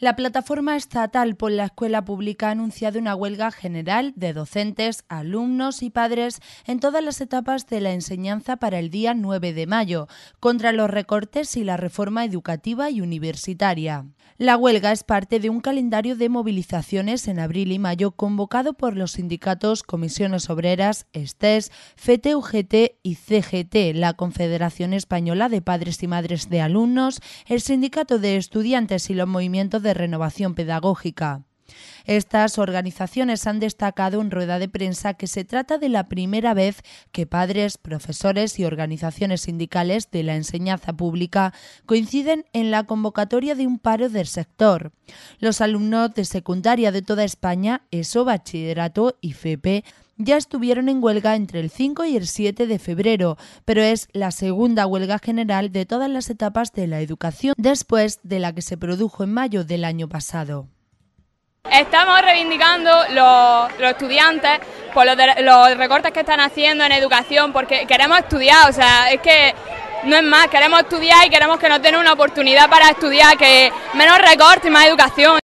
La plataforma estatal por la escuela pública ha anunciado una huelga general de docentes, alumnos y padres en todas las etapas de la enseñanza para el día 9 de mayo, contra los recortes y la reforma educativa y universitaria. La huelga es parte de un calendario de movilizaciones en abril y mayo convocado por los sindicatos Comisiones Obreras, STES, FTUGT y CGT, la Confederación Española de Padres y Madres de Alumnos, el Sindicato de Estudiantes y los movimientos de de renovación pedagógica. Estas organizaciones han destacado en rueda de prensa que se trata de la primera vez que padres, profesores y organizaciones sindicales de la enseñanza pública coinciden en la convocatoria de un paro del sector. Los alumnos de secundaria de toda España, ESO, bachillerato y FP, ya estuvieron en huelga entre el 5 y el 7 de febrero, pero es la segunda huelga general de todas las etapas de la educación después de la que se produjo en mayo del año pasado. Estamos reivindicando los, estudiantes por los, los, recortes que están haciendo en educación, porque queremos estudiar, o sea, es que no es más, queremos estudiar y queremos que nos den una oportunidad para estudiar, que menos recortes y más educación.